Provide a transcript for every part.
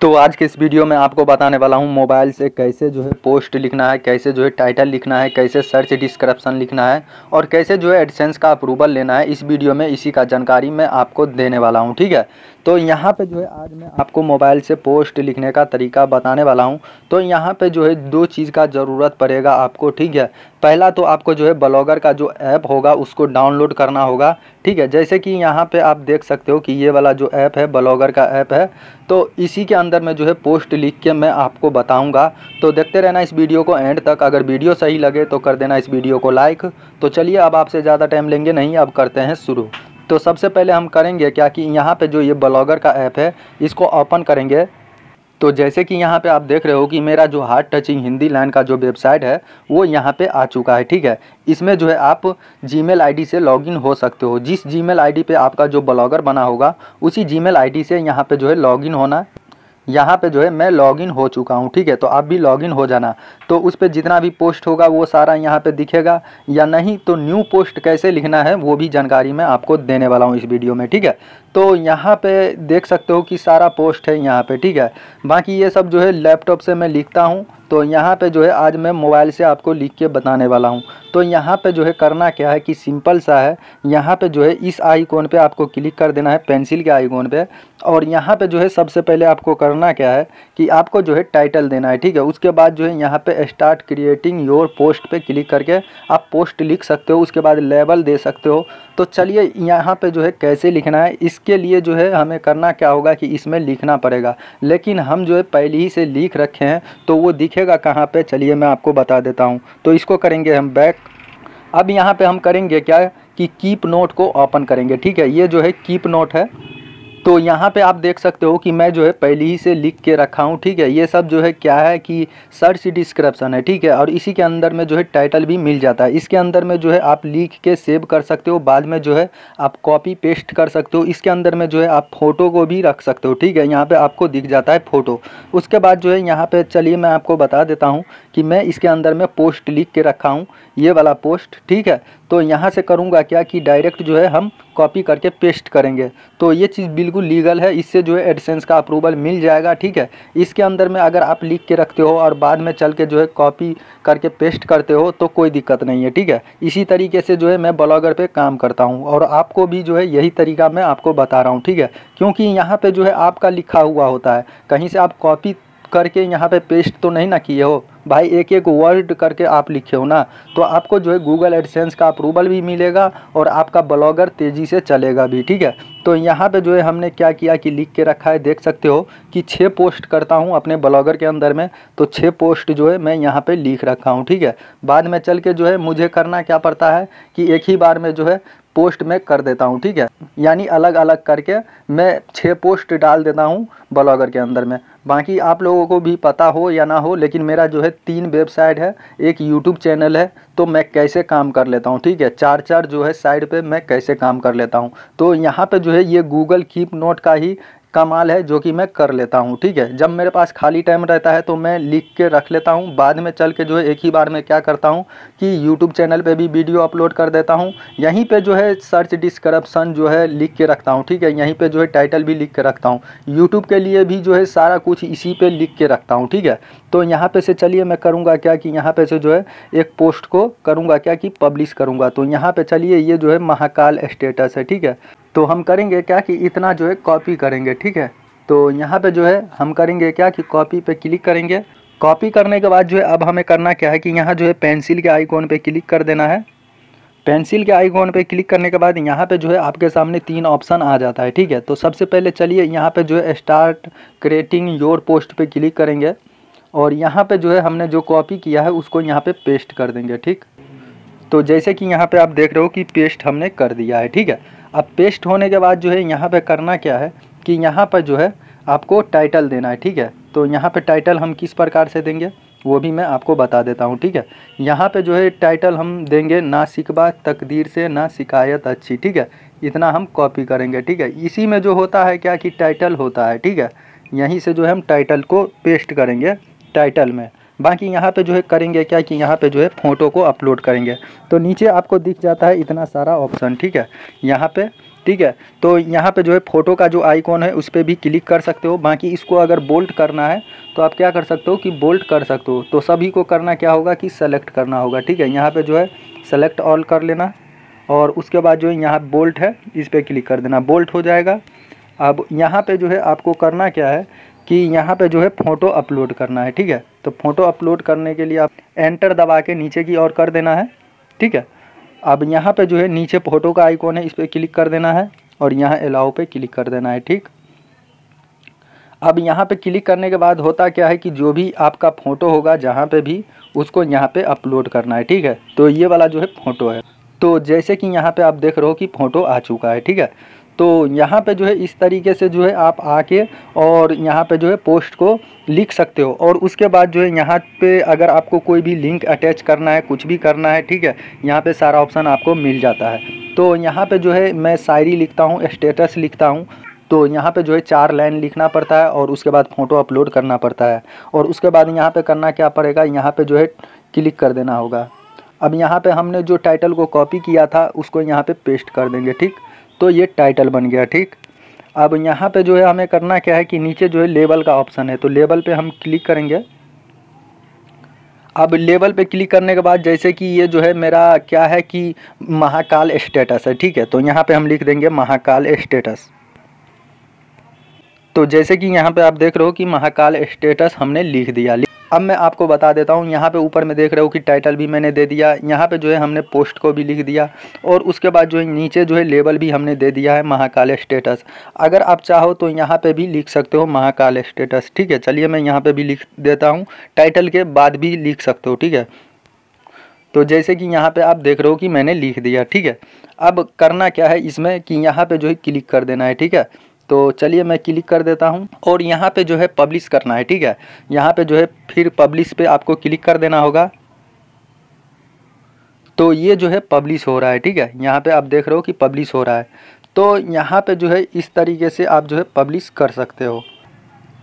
तो आज के इस वीडियो में आपको बताने वाला हूँ मोबाइल से कैसे जो है पोस्ट लिखना है कैसे जो है टाइटल लिखना है कैसे सर्च डिस्क्रिप्शन लिखना है और कैसे जो है एडसेंस का अप्रूवल लेना है इस वीडियो में इसी का जानकारी मैं आपको देने वाला हूँ ठीक है तो यहाँ पे जो है आज मैं आपको मोबाइल से पोस्ट लिखने का तरीका बताने वाला हूँ तो यहाँ पे जो है दो चीज़ का ज़रूरत पड़ेगा आपको ठीक है पहला तो आपको जो है ब्लॉगर का जो ऐप होगा उसको डाउनलोड करना होगा ठीक है जैसे कि यहाँ पे आप देख सकते हो कि ये वाला जो ऐप है ब्लॉगर का ऐप है तो इसी के अंदर में जो है पोस्ट लिख के मैं आपको बताऊँगा तो देखते रहना इस वीडियो को एंड तक अगर वीडियो सही लगे तो कर देना इस वीडियो को लाइक तो चलिए अब आपसे ज़्यादा टाइम लेंगे नहीं अब करते हैं शुरू तो सबसे पहले हम करेंगे क्या कि यहाँ पे जो ये ब्लॉगर का ऐप है इसको ओपन करेंगे तो जैसे कि यहाँ पे आप देख रहे हो कि मेरा जो हार्ड टचिंग हिंदी लाइन का जो वेबसाइट है वो यहाँ पे आ चुका है ठीक है इसमें जो है आप जी मेल से लॉगिन हो सकते हो जिस जी मेल पे आपका जो ब्लॉगर बना होगा उसी जी मेल से यहाँ पे जो है लॉगिन होना यहाँ पे जो है मैं लॉगिन हो चुका हूँ ठीक है तो आप भी लॉगिन हो जाना तो उस पर जितना भी पोस्ट होगा वो सारा यहाँ पे दिखेगा या नहीं तो न्यू पोस्ट कैसे लिखना है वो भी जानकारी मैं आपको देने वाला हूँ इस वीडियो में ठीक है तो यहाँ पे देख सकते हो कि सारा पोस्ट है यहाँ पे ठीक है बाकी ये सब जो है लैपटॉप से मैं लिखता हूँ तो यहाँ पे जो है आज मैं मोबाइल से आपको लिख के बताने वाला हूँ तो यहाँ पे जो है करना क्या है कि सिंपल सा है यहाँ पे जो है इस आइकॉन पे आपको क्लिक कर देना है पेंसिल के आइकॉन पे और यहाँ पे जो है सबसे पहले आपको करना क्या है कि आपको जो है टाइटल देना है ठीक है उसके बाद जो है यहाँ पे स्टार्ट क्रिएटिंग योर पोस्ट पे क्लिक करके आप पोस्ट लिख सकते हो उसके बाद लेबल दे सकते हो तो चलिए यहाँ पर जो है कैसे लिखना है इस इसके लिए जो है हमें करना क्या होगा कि इसमें लिखना पड़ेगा लेकिन हम जो है पहले ही से लिख रखे हैं तो वो दिखेगा कहाँ पे चलिए मैं आपको बता देता हूँ तो इसको करेंगे हम बैक अब यहाँ पे हम करेंगे क्या कि कीप नोट को ओपन करेंगे ठीक है ये जो है कीप नोट है तो यहाँ पे आप देख सकते हो कि मैं जो है पहले ही से लिख के रखा हूँ ठीक है ये सब जो है क्या है कि सर्च डिस्क्रिप्शन है ठीक है और इसी के अंदर में जो है टाइटल भी मिल जाता है इसके अंदर में जो है आप लिख के सेव कर सकते हो बाद में जो है आप कॉपी पेस्ट कर सकते हो इसके अंदर में जो है आप फ़ोटो को भी रख सकते हो ठीक है यहाँ पर आपको दिख जाता है फ़ोटो उसके बाद जो है यहाँ पर चलिए मैं आपको बता देता हूँ कि मैं इसके अंदर में पोस्ट लिख के रखा हूँ ये वाला पोस्ट ठीक है तो यहाँ से करूँगा क्या कि डायरेक्ट जो है हम कॉपी करके पेस्ट करेंगे तो ये चीज़ बिल्कुल लीगल है इससे जो है एडसेंस का अप्रूवल मिल जाएगा ठीक है इसके अंदर में अगर आप लिख के रखते हो और बाद में चल के जो है कॉपी करके पेस्ट करते हो तो कोई दिक्कत नहीं है ठीक है इसी तरीके से जो है मैं ब्लॉगर पर काम करता हूँ और आपको भी जो है यही तरीका मैं आपको बता रहा हूँ ठीक है क्योंकि यहाँ पर जो है आपका लिखा हुआ होता है कहीं से आप कॉपी करके यहाँ पे पेस्ट तो नहीं ना किए हो भाई एक एक वर्ड करके आप लिखे हो ना तो आपको जो है गूगल एडसेंस का अप्रूवल भी मिलेगा और आपका ब्लॉगर तेज़ी से चलेगा भी ठीक है तो यहाँ पे जो है हमने क्या किया कि लिख के रखा है देख सकते हो कि छः पोस्ट करता हूँ अपने ब्लॉगर के अंदर में तो छः पोस्ट जो है मैं यहाँ पे लिख रखा हूँ ठीक है बाद में चल के जो है मुझे करना क्या पड़ता है कि एक ही बार में जो है पोस्ट में कर देता हूँ ठीक है यानी अलग अलग करके मैं छः पोस्ट डाल देता हूँ ब्लॉगर के अंदर में बाकी आप लोगों को भी पता हो या ना हो लेकिन मेरा जो है तीन वेबसाइट है एक यूट्यूब चैनल है तो मैं कैसे काम कर लेता हूँ ठीक है चार चार जो है साइड पे मैं कैसे काम कर लेता हूँ तो यहाँ पे जो है ये गूगल कीप नोट का ही कमाल है जो कि मैं कर लेता हूँ ठीक है जब मेरे पास खाली टाइम रहता है तो मैं लिख के रख लेता हूँ बाद में चल के जो है एक ही बार में क्या करता हूँ कि यूट्यूब चैनल पे भी वीडियो अपलोड कर देता हूँ यहीं पे जो है सर्च डिस्क्रप्शन जो है लिख के रखता हूँ ठीक है यहीं पे जो है टाइटल भी लिख के रखता हूँ यूट्यूब के लिए भी जो है सारा कुछ इसी पर लिख के रखता हूँ ठीक है तो यहाँ पर से चलिए मैं करूँगा क्या कि यहाँ पर से जो है एक पोस्ट को करूँगा क्या कि पब्लिश करूँगा तो यहाँ पर चलिए ये जो है महाकाल स्टेटस है ठीक है तो हम करेंगे क्या कि इतना जो है कॉपी करेंगे ठीक है तो यहाँ पे जो है हम करेंगे क्या कि कॉपी पे क्लिक करेंगे कॉपी करने के बाद जो है अब हमें करना क्या है कि यहाँ जो है पेंसिल के आइकॉन पे क्लिक कर देना है पेंसिल के आइकॉन पे क्लिक करने के बाद यहाँ पे जो है आपके सामने तीन ऑप्शन आ जाता है ठीक है तो सबसे पहले चलिए यहाँ पर जो है स्टार्ट क्रिएटिंग योर पोस्ट पर क्लिक करेंगे और यहाँ पर जो है हमने जो कॉपी किया है उसको यहाँ पे पेस्ट कर देंगे ठीक तो जैसे कि यहाँ पर आप देख रहे हो कि पेस्ट हमने कर दिया है ठीक है अब पेस्ट होने के बाद जो है यहाँ पे करना क्या है कि यहाँ पर जो है आपको टाइटल देना है ठीक है तो यहाँ पे टाइटल हम किस प्रकार से देंगे वो भी मैं आपको बता देता हूँ ठीक है यहाँ पे जो है टाइटल हम देंगे ना सिकबा तकदीर से ना शिकायत अच्छी ठीक है इतना हम कॉपी करेंगे ठीक है इसी में जो होता है क्या कि टाइटल होता है ठीक है यहीं से जो है हम टाइटल को पेस्ट करेंगे टाइटल में बाकी यहाँ पे जो है करेंगे क्या कि यहाँ पे जो है फ़ोटो को अपलोड करेंगे तो नीचे आपको दिख जाता है इतना सारा ऑप्शन ठीक है यहाँ पे ठीक है तो यहाँ पे जो है फ़ोटो का जो आइकॉन है उस पर भी क्लिक कर सकते हो बाकी इसको अगर बोल्ट करना है तो आप क्या कर सकते हो कि बोल्ट कर सकते हो तो सभी को करना क्या होगा कि सेलेक्ट करना होगा ठीक है यहाँ पर जो है सेलेक्ट ऑल कर लेना और उसके बाद जो है यहाँ बोल्ट है इस पर क्लिक कर देना बोल्ट हो जाएगा अब यहाँ पे जो है आपको करना क्या है कि यहाँ पे जो है फ़ोटो अपलोड करना है ठीक है तो फ़ोटो अपलोड करने के लिए आप एंटर दबा के नीचे की ओर कर देना है ठीक है अब यहाँ पे जो है नीचे फ़ोटो का आइकॉन है इस पर क्लिक कर देना है और यहाँ अलाउ पे क्लिक कर देना है ठीक अब यहाँ पे क्लिक करने के बाद होता क्या है कि जो भी आपका फ़ोटो होगा जहाँ पे भी उसको यहाँ पे अपलोड करना है ठीक है तो ये वाला जो है फ़ोटो है तो जैसे कि यहाँ पे आप देख रहे हो कि फ़ोटो आ चुका है ठीक है तो यहाँ पे जो है इस तरीके से जो है आप आके और यहाँ पे जो है पोस्ट को लिख सकते हो और उसके बाद जो है यहाँ पे अगर आपको कोई भी लिंक अटैच करना है कुछ भी करना है ठीक है यहाँ पे सारा ऑप्शन आपको मिल जाता है तो यहाँ पे जो है मैं शायरी लिखता हूँ स्टेटस लिखता हूँ तो यहाँ पे जो है चार लाइन लिखना पड़ता है और उसके बाद फ़ोटो अपलोड करना पड़ता है और उसके बाद यहाँ पे करना क्या पड़ेगा यहाँ पे जो है क्लिक कर देना होगा अब यहाँ पे हमने जो टाइटल को कॉपी किया था उसको यहाँ पे पेस्ट कर देंगे ठीक तो ये टाइटल बन गया ठीक अब यहाँ पे जो है हमें करना क्या है कि नीचे जो है लेबल का ऑप्शन है तो लेबल पे हम क्लिक करेंगे अब लेबल पे क्लिक करने के बाद जैसे कि ये जो है मेरा क्या है कि महाकाल स्टेटस है ठीक है तो यहाँ पे हम लिख देंगे महाकाल स्टेटस तो जैसे कि यहाँ पे आप देख रहे हो कि महाकाल स्टेटस हमने लिख दिया लिख अब मैं आपको बता देता हूँ यहाँ पे ऊपर में देख रहे हो कि टाइटल भी मैंने दे दिया यहाँ पे जो है हमने पोस्ट को भी लिख दिया और उसके बाद जो है नीचे जो है लेबल भी हमने दे दिया है महाकाल स्टेटस अगर आप चाहो तो यहाँ पे भी लिख सकते हो महाकाल स्टेटस ठीक है चलिए मैं यहाँ पे भी लिख देता हूँ टाइटल के बाद भी लिख सकते हो ठीक है तो जैसे कि यहाँ पर आप देख रहे हो कि मैंने लिख दिया ठीक है अब करना क्या है इसमें कि यहाँ पर जो है क्लिक कर देना है ठीक है तो चलिए मैं क्लिक कर देता हूँ और यहाँ पे जो है पब्लिश करना है ठीक है यहाँ पे जो है फिर पब्लिश पे आपको क्लिक कर देना होगा तो ये जो है पब्लिश हो रहा है ठीक है यहाँ पे आप देख रहे हो कि पब्लिश हो रहा है तो यहाँ पे जो है इस तरीके से आप जो है पब्लिश कर सकते हो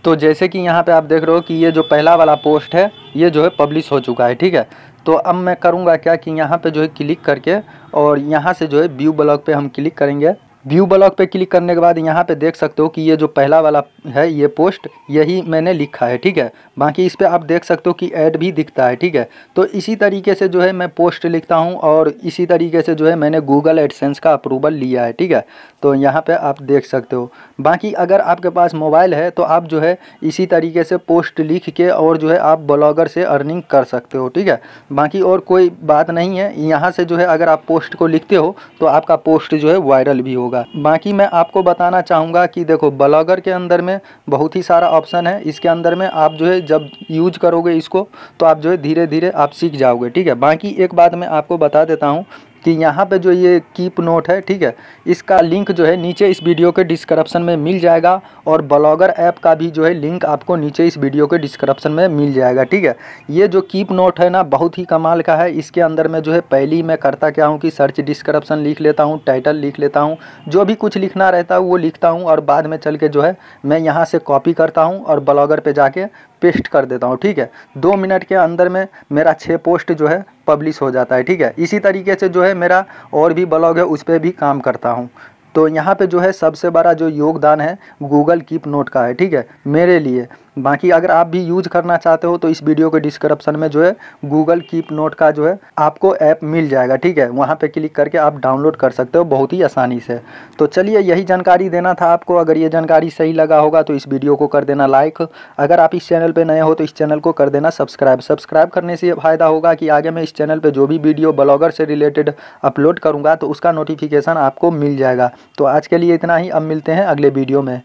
तो जैसे कि यहाँ पे आप देख रहे हो कि ये जो पहला वाला पोस्ट है ये जो है पब्लिश हो चुका है ठीक है तो अब मैं करूँगा क्या कि यहाँ पे जो है क्लिक करके और यहाँ से जो है व्यू ब्लॉग पे हम क्लिक करेंगे व्यू ब्लॉग पे क्लिक करने के बाद यहाँ पे देख सकते हो कि ये जो पहला वाला है ये पोस्ट यही मैंने लिखा है ठीक है बाकी इस पर आप देख सकते हो कि ऐड भी दिखता है ठीक है तो इसी तरीके से जो है मैं पोस्ट लिखता हूँ और इसी तरीके से जो है मैंने गूगल एडसेंस का अप्रूवल लिया है ठीक है तो यहाँ पर आप देख सकते हो बाकी अगर आपके पास मोबाइल है तो आप जो है इसी तरीके से पोस्ट लिख के और जो है आप ब्लॉगर से अर्निंग कर सकते हो ठीक है बाकी और कोई बात नहीं है यहाँ से जो है अगर आप पोस्ट को लिखते हो तो आपका पोस्ट जो है वायरल भी होगा होगा बाकी मैं आपको बताना चाहूँगा कि देखो ब्लॉगर के अंदर में बहुत ही सारा ऑप्शन है इसके अंदर में आप जो है जब यूज करोगे इसको तो आप जो है धीरे धीरे आप सीख जाओगे ठीक है बाकी एक बात मैं आपको बता देता हूँ कि यहाँ पे जो ये कीप नोट है ठीक है इसका लिंक जो है नीचे इस वीडियो के डिस्क्रिप्शन में मिल जाएगा और ब्लॉगर ऐप का भी जो है लिंक आपको नीचे इस वीडियो के डिस्क्रिप्शन में मिल जाएगा ठीक है ये जो कीप नोट है ना बहुत ही कमाल का है इसके अंदर में जो है पहली मैं करता क्या हूँ कि सर्च डिस्क्रप्शन लिख लेता हूँ टाइटल लिख लेता हूँ जो भी कुछ लिखना रहता है वो लिखता हूँ और बाद में चल के जो है मैं यहाँ से कॉपी करता हूँ और ब्लॉगर पर जाके पेस्ट कर देता हूँ ठीक है दो मिनट के अंदर में मेरा छः पोस्ट जो है पब्लिश हो जाता है ठीक है इसी तरीके से जो है मेरा और भी ब्लॉग है उस पर भी काम करता हूँ तो यहाँ पे जो है सबसे बड़ा जो योगदान है गूगल कीप नोट का है ठीक है मेरे लिए बाकी अगर आप भी यूज करना चाहते हो तो इस वीडियो के डिस्क्रिप्शन में जो है गूगल कीप नोट का जो है आपको ऐप मिल जाएगा ठीक है वहाँ पे क्लिक करके आप डाउनलोड कर सकते हो बहुत ही आसानी से तो चलिए यही जानकारी देना था आपको अगर ये जानकारी सही लगा होगा तो इस वीडियो को कर देना लाइक अगर आप इस चैनल पर नए हो तो इस चैनल को कर देना सब्सक्राइब सब्सक्राइब करने से फ़ायदा होगा कि आगे मैं इस चैनल पर जो भी वीडियो ब्लॉगर से रिलेटेड अपलोड करूँगा तो उसका नोटिफिकेशन आपको मिल जाएगा तो आज के लिए इतना ही अब मिलते हैं अगले वीडियो में